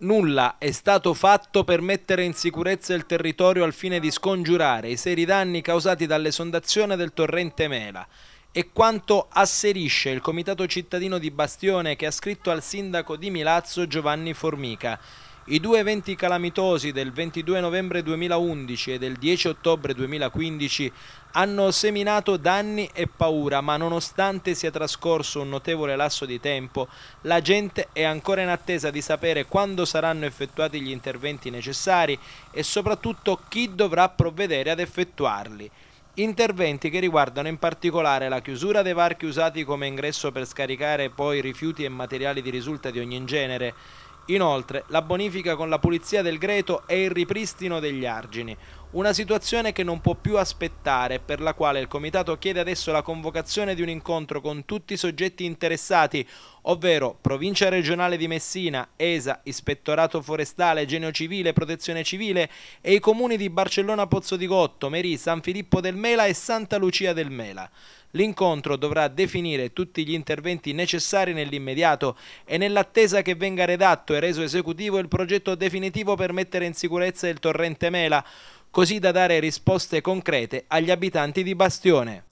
Nulla è stato fatto per mettere in sicurezza il territorio al fine di scongiurare i seri danni causati dall'esondazione del torrente Mela e quanto asserisce il Comitato Cittadino di Bastione che ha scritto al sindaco di Milazzo Giovanni Formica. I due eventi calamitosi del 22 novembre 2011 e del 10 ottobre 2015 hanno seminato danni e paura, ma nonostante sia trascorso un notevole lasso di tempo, la gente è ancora in attesa di sapere quando saranno effettuati gli interventi necessari e soprattutto chi dovrà provvedere ad effettuarli interventi che riguardano in particolare la chiusura dei varchi usati come ingresso per scaricare poi rifiuti e materiali di risulta di ogni genere, Inoltre, la bonifica con la pulizia del greto e il ripristino degli argini, una situazione che non può più aspettare, e per la quale il Comitato chiede adesso la convocazione di un incontro con tutti i soggetti interessati, ovvero Provincia Regionale di Messina, ESA, Ispettorato Forestale, Genio Civile, Protezione Civile e i comuni di Barcellona Pozzo di Gotto, Merì, San Filippo del Mela e Santa Lucia del Mela. L'incontro dovrà definire tutti gli interventi necessari nell'immediato e nell'attesa che venga redatto e reso esecutivo il progetto definitivo per mettere in sicurezza il torrente Mela, così da dare risposte concrete agli abitanti di Bastione.